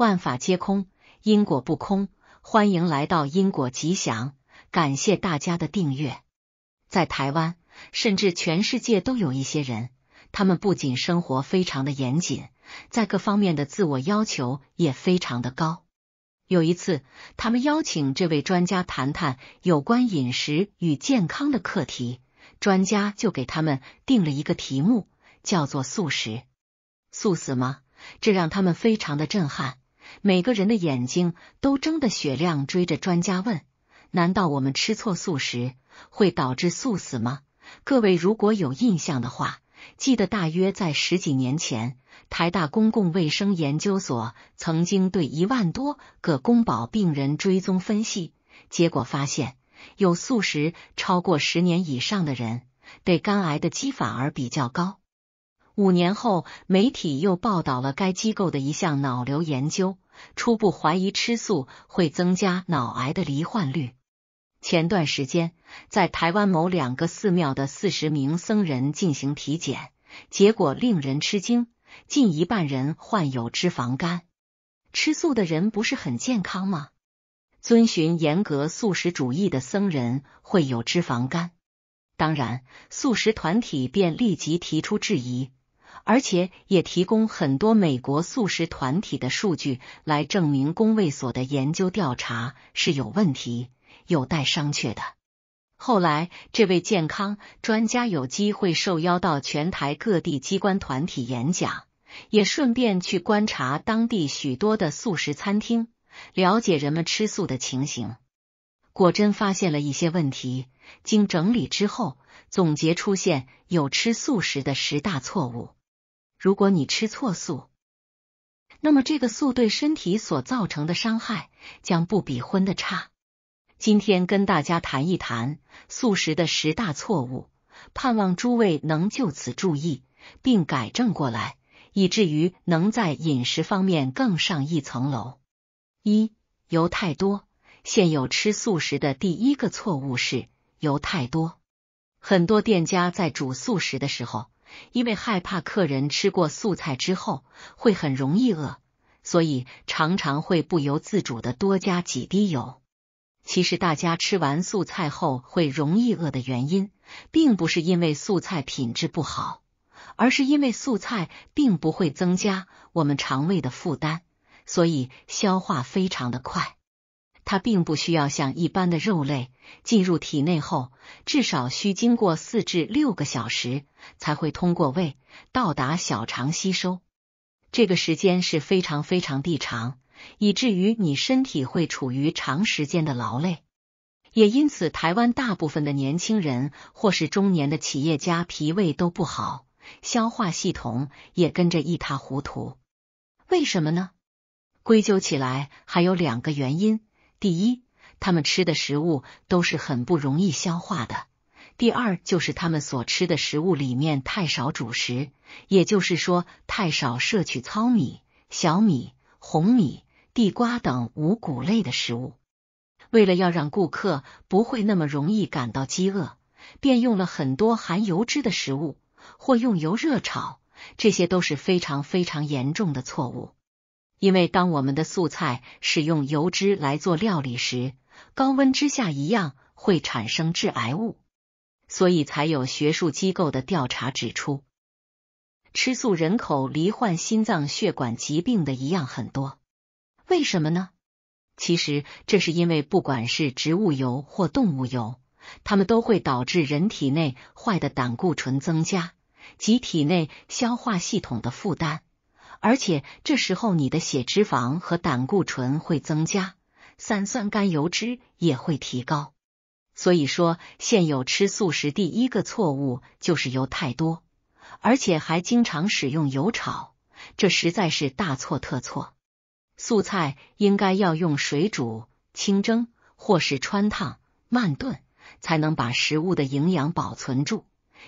万法皆空，因果不空。欢迎来到因果吉祥，感谢大家的订阅。在台湾，甚至全世界都有一些人，他们不仅生活非常的严谨，在各方面的自我要求也非常的高。有一次，他们邀请这位专家谈谈有关饮食与健康的课题，专家就给他们定了一个题目，叫做“素食，素死吗？”这让他们非常的震撼。每个人的眼睛都睁得雪亮，追着专家问：难道我们吃错素食会导致素死吗？各位如果有印象的话，记得大约在十几年前，台大公共卫生研究所曾经对一万多个宫保病人追踪分析，结果发现有素食超过十年以上的人，对肝癌的机反而比较高。五年后，媒体又报道了该机构的一项脑瘤研究，初步怀疑吃素会增加脑癌的罹患率。前段时间，在台湾某两个寺庙的四十名僧人进行体检，结果令人吃惊，近一半人患有脂肪肝。吃素的人不是很健康吗？遵循严格素食主义的僧人会有脂肪肝，当然，素食团体便立即提出质疑。而且也提供很多美国素食团体的数据来证明公卫所的研究调查是有问题、有待商榷的。后来，这位健康专家有机会受邀到全台各地机关团体演讲，也顺便去观察当地许多的素食餐厅，了解人们吃素的情形。果真发现了一些问题，经整理之后总结出现有吃素食的十大错误。如果你吃错素，那么这个素对身体所造成的伤害将不比荤的差。今天跟大家谈一谈素食的十大错误，盼望诸位能就此注意并改正过来，以至于能在饮食方面更上一层楼。一油太多，现有吃素食的第一个错误是油太多。很多店家在煮素食的时候。因为害怕客人吃过素菜之后会很容易饿，所以常常会不由自主的多加几滴油。其实大家吃完素菜后会容易饿的原因，并不是因为素菜品质不好，而是因为素菜并不会增加我们肠胃的负担，所以消化非常的快。它并不需要像一般的肉类进入体内后，至少需经过四至六个小时才会通过胃到达小肠吸收，这个时间是非常非常地长，以至于你身体会处于长时间的劳累。也因此，台湾大部分的年轻人或是中年的企业家脾胃都不好，消化系统也跟着一塌糊涂。为什么呢？归咎起来还有两个原因。第一，他们吃的食物都是很不容易消化的；第二，就是他们所吃的食物里面太少主食，也就是说太少摄取糙米、小米、红米、地瓜等五谷类的食物。为了要让顾客不会那么容易感到饥饿，便用了很多含油脂的食物或用油热炒，这些都是非常非常严重的错误。因为当我们的素菜使用油脂来做料理时，高温之下一样会产生致癌物，所以才有学术机构的调查指出，吃素人口罹患心脏血管疾病的一样很多。为什么呢？其实这是因为不管是植物油或动物油，它们都会导致人体内坏的胆固醇增加及体内消化系统的负担。而且这时候你的血脂肪和胆固醇会增加，三酸甘油脂也会提高。所以说，现有吃素食第一个错误就是油太多，而且还经常使用油炒，这实在是大错特错。素菜应该要用水煮、清蒸或是穿烫、慢炖，才能把食物的营养保存住。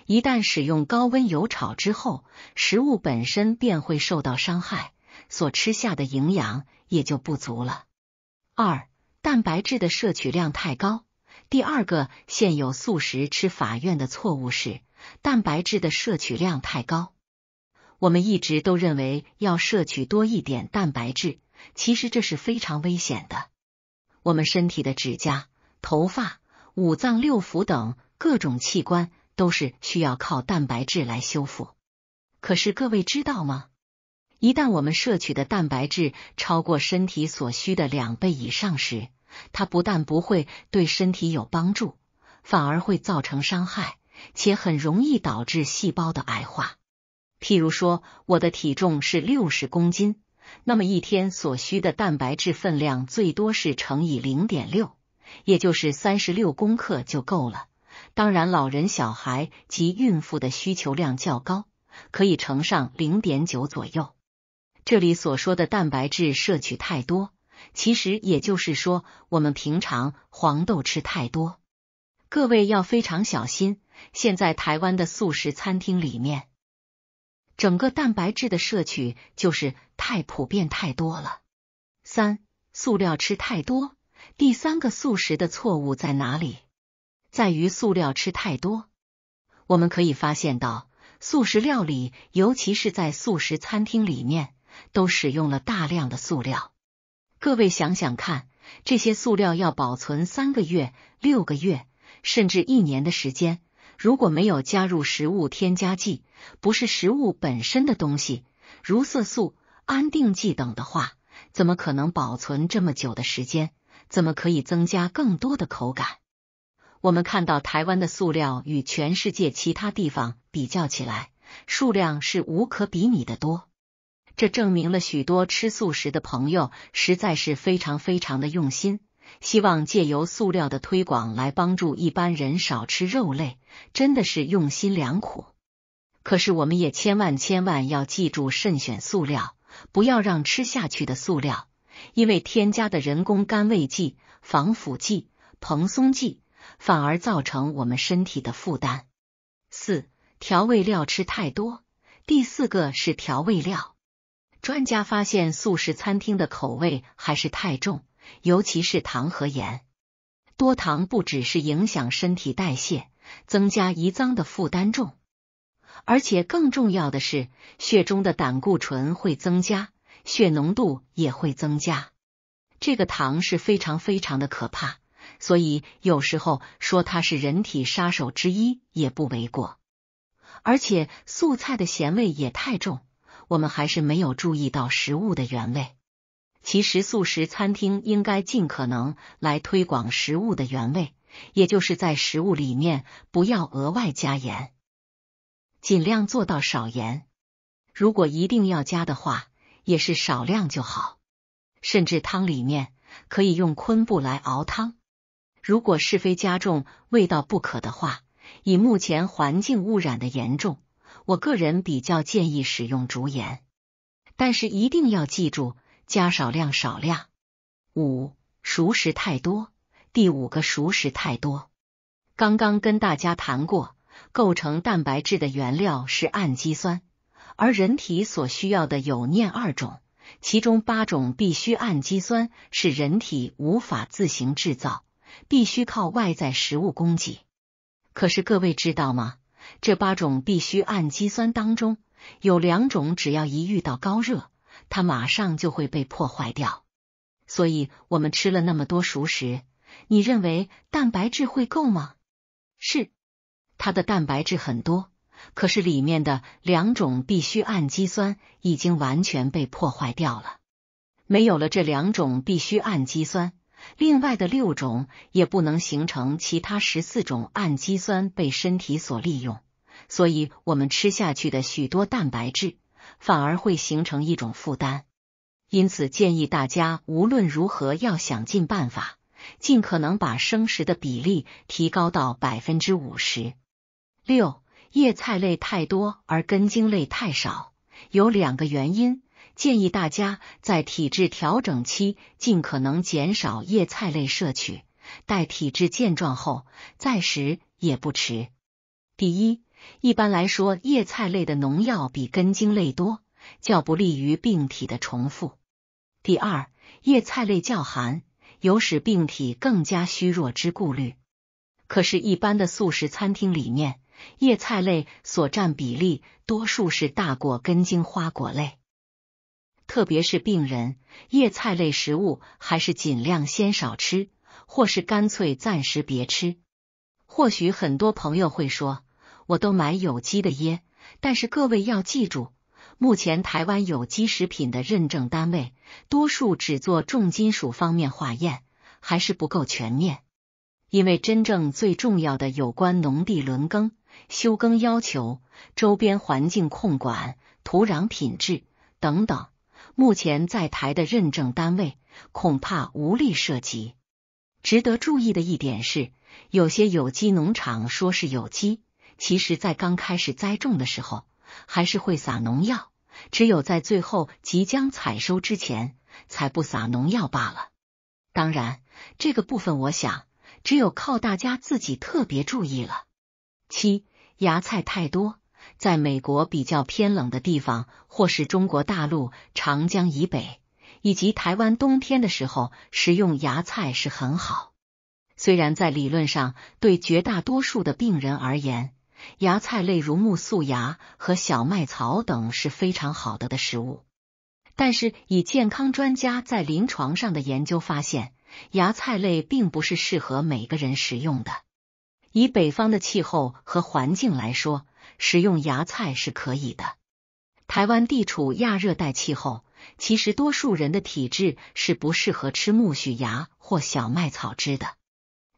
一旦使用高温油炒之后，食物本身便会受到伤害，所吃下的营养也就不足了。二、蛋白质的摄取量太高。第二个现有素食吃法院的错误是蛋白质的摄取量太高。我们一直都认为要摄取多一点蛋白质，其实这是非常危险的。我们身体的指甲、头发、五脏六腑等各种器官。都是需要靠蛋白质来修复。可是各位知道吗？一旦我们摄取的蛋白质超过身体所需的两倍以上时，它不但不会对身体有帮助，反而会造成伤害，且很容易导致细胞的癌化。譬如说，我的体重是六十公斤，那么一天所需的蛋白质分量最多是乘以零点六，也就是三十六克就够了。当然，老人、小孩及孕妇的需求量较高，可以乘上零点九左右。这里所说的蛋白质摄取太多，其实也就是说我们平常黄豆吃太多，各位要非常小心。现在台湾的素食餐厅里面，整个蛋白质的摄取就是太普遍太多了。三、塑料吃太多。第三个素食的错误在哪里？在于塑料吃太多，我们可以发现到，速食料理，尤其是在速食餐厅里面，都使用了大量的塑料。各位想想看，这些塑料要保存三个月、六个月，甚至一年的时间，如果没有加入食物添加剂，不是食物本身的东西，如色素、安定剂等的话，怎么可能保存这么久的时间？怎么可以增加更多的口感？我们看到台湾的塑料与全世界其他地方比较起来，数量是无可比拟的多。这证明了许多吃素食的朋友实在是非常非常的用心，希望借由塑料的推广来帮助一般人少吃肉类，真的是用心良苦。可是我们也千万千万要记住，慎选塑料，不要让吃下去的塑料，因为添加的人工甘味剂、防腐剂、蓬松剂。反而造成我们身体的负担。四调味料吃太多。第四个是调味料。专家发现，素食餐厅的口味还是太重，尤其是糖和盐。多糖不只是影响身体代谢，增加胰脏的负担重，而且更重要的是，血中的胆固醇会增加，血浓度也会增加。这个糖是非常非常的可怕。所以有时候说它是人体杀手之一也不为过，而且素菜的咸味也太重，我们还是没有注意到食物的原味。其实素食餐厅应该尽可能来推广食物的原味，也就是在食物里面不要额外加盐，尽量做到少盐。如果一定要加的话，也是少量就好，甚至汤里面可以用昆布来熬汤。如果是非加重味道不可的话，以目前环境污染的严重，我个人比较建议使用竹盐。但是一定要记住，加少量少量。五熟食太多，第五个熟食太多。刚刚跟大家谈过，构成蛋白质的原料是氨基酸，而人体所需要的有念二种，其中八种必需氨基酸是人体无法自行制造。必须靠外在食物供给。可是各位知道吗？这八种必需氨基酸当中，有两种只要一遇到高热，它马上就会被破坏掉。所以我们吃了那么多熟食，你认为蛋白质会够吗？是，它的蛋白质很多，可是里面的两种必需氨基酸已经完全被破坏掉了。没有了这两种必需氨基酸。另外的六种也不能形成其他十四种氨基酸被身体所利用，所以我们吃下去的许多蛋白质反而会形成一种负担。因此，建议大家无论如何要想尽办法，尽可能把生食的比例提高到百分之五十六。叶菜类太多而根茎类太少，有两个原因。建议大家在体质调整期尽可能减少叶菜类摄取，待体质健壮后再食也不迟。第一，一般来说，叶菜类的农药比根茎类多，较不利于病体的重复。第二，叶菜类较寒，有使病体更加虚弱之顾虑。可是，一般的素食餐厅里面，叶菜类所占比例多数是大过根茎花果类。特别是病人，叶菜类食物还是尽量先少吃，或是干脆暂时别吃。或许很多朋友会说，我都买有机的耶。但是各位要记住，目前台湾有机食品的认证单位，多数只做重金属方面化验，还是不够全面。因为真正最重要的有关农地轮耕、休耕要求、周边环境控管、土壤品质等等。目前在台的认证单位恐怕无力涉及。值得注意的一点是，有些有机农场说是有机，其实，在刚开始栽种的时候还是会撒农药，只有在最后即将采收之前才不撒农药罢了。当然，这个部分我想只有靠大家自己特别注意了。七芽菜太多。在美国比较偏冷的地方，或是中国大陆长江以北以及台湾冬天的时候，食用芽菜是很好。虽然在理论上对绝大多数的病人而言，芽菜类如木素芽和小麦草等是非常好的的食物，但是以健康专家在临床上的研究发现，芽菜类并不是适合每个人食用的。以北方的气候和环境来说。食用芽菜是可以的。台湾地处亚热带气候，其实多数人的体质是不适合吃苜蓿芽或小麦草汁的。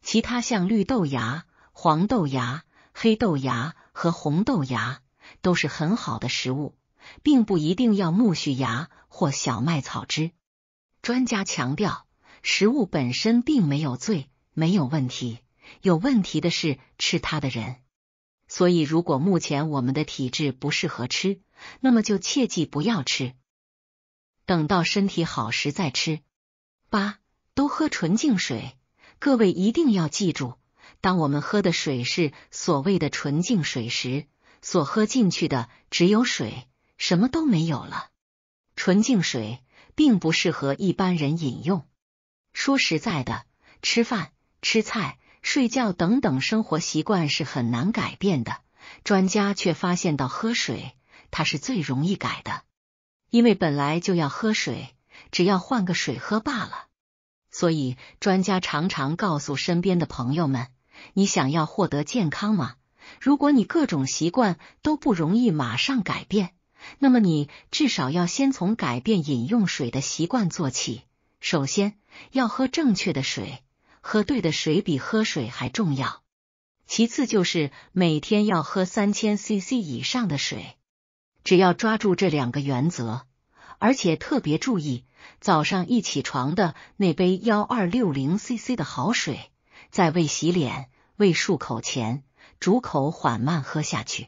其他像绿豆芽、黄豆芽、黑豆芽和红豆芽都是很好的食物，并不一定要苜蓿芽或小麦草汁。专家强调，食物本身并没有罪，没有问题。有问题的是吃它的人。所以，如果目前我们的体质不适合吃，那么就切记不要吃，等到身体好时再吃。八、多喝纯净水，各位一定要记住，当我们喝的水是所谓的纯净水时，所喝进去的只有水，什么都没有了。纯净水并不适合一般人饮用。说实在的，吃饭、吃菜。睡觉等等生活习惯是很难改变的，专家却发现到喝水它是最容易改的，因为本来就要喝水，只要换个水喝罢了。所以专家常常告诉身边的朋友们：，你想要获得健康吗？如果你各种习惯都不容易马上改变，那么你至少要先从改变饮用水的习惯做起。首先要喝正确的水。喝对的水比喝水还重要，其次就是每天要喝三千 cc 以上的水，只要抓住这两个原则，而且特别注意早上一起床的那杯1二六零 cc 的好水，在未洗脸、未漱口前，逐口缓慢喝下去。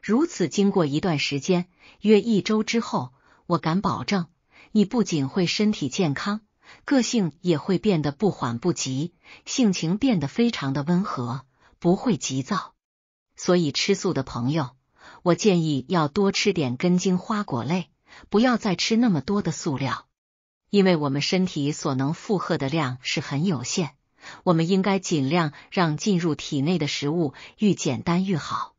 如此经过一段时间，约一周之后，我敢保证，你不仅会身体健康。个性也会变得不缓不急，性情变得非常的温和，不会急躁。所以吃素的朋友，我建议要多吃点根茎花果类，不要再吃那么多的塑料，因为我们身体所能负荷的量是很有限，我们应该尽量让进入体内的食物愈简单愈好。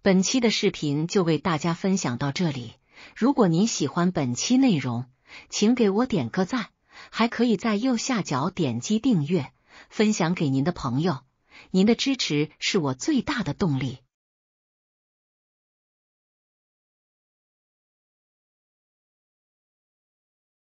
本期的视频就为大家分享到这里，如果您喜欢本期内容，请给我点个赞。还可以在右下角点击订阅，分享给您的朋友。您的支持是我最大的动力。